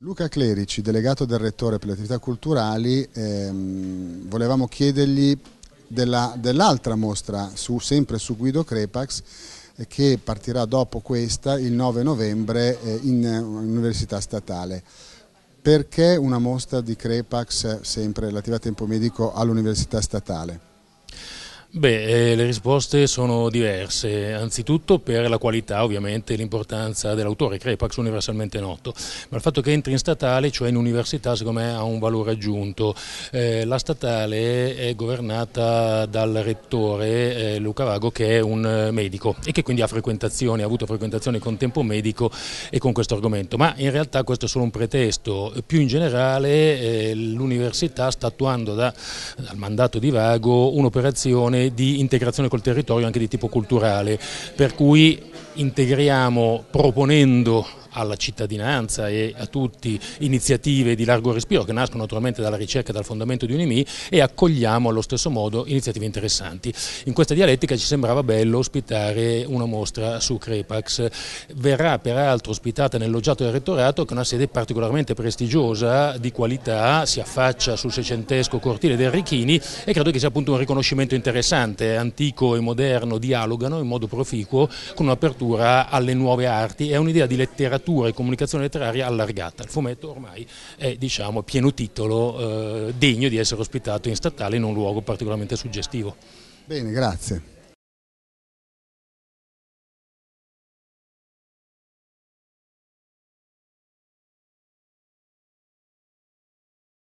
Luca Clerici, delegato del Rettore per le attività culturali, ehm, volevamo chiedergli dell'altra dell mostra, su, sempre su Guido Crepax, eh, che partirà dopo questa, il 9 novembre, eh, in eh, Università Statale. Perché una mostra di Crepax, eh, sempre relativa a tempo medico, all'Università Statale? Beh, eh, le risposte sono diverse, anzitutto per la qualità ovviamente e l'importanza dell'autore, Crepax universalmente noto, ma il fatto che entri in statale, cioè in università, secondo me ha un valore aggiunto. Eh, la statale è governata dal rettore eh, Luca Vago che è un eh, medico e che quindi ha frequentazioni, ha avuto frequentazioni con tempo medico e con questo argomento, ma in realtà questo è solo un pretesto, più in generale eh, l'università sta attuando da, dal mandato di Vago un'operazione di integrazione col territorio anche di tipo culturale, per cui integriamo proponendo alla cittadinanza e a tutti iniziative di largo respiro che nascono naturalmente dalla ricerca e dal fondamento di Unimi e accogliamo allo stesso modo iniziative interessanti. In questa dialettica ci sembrava bello ospitare una mostra su Crepax, verrà peraltro ospitata nel loggiato del rettorato che è una sede particolarmente prestigiosa, di qualità, si affaccia sul seicentesco cortile del Richini e credo che sia appunto un riconoscimento interessante, antico e moderno dialogano in modo proficuo con un'apertura alle nuove arti, è un'idea di letteratura letteratura e comunicazione letteraria allargata. Il fumetto ormai è diciamo, pieno titolo eh, degno di essere ospitato in statale in un luogo particolarmente suggestivo. Bene, grazie.